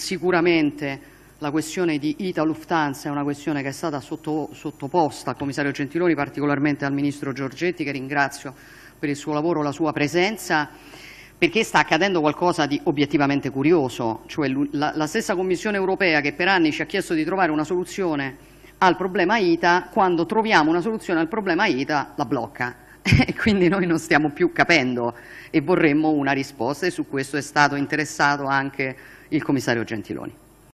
Sicuramente la questione di Ita Lufthansa è una questione che è stata sotto, sottoposta al commissario Gentiloni, particolarmente al ministro Giorgetti, che ringrazio per il suo lavoro e la sua presenza, perché sta accadendo qualcosa di obiettivamente curioso, cioè la, la stessa Commissione europea che per anni ci ha chiesto di trovare una soluzione al problema Ita, quando troviamo una soluzione al problema Ita la blocca. e quindi noi non stiamo più capendo e vorremmo una risposta e su questo è stato interessato anche il commissario Gentiloni.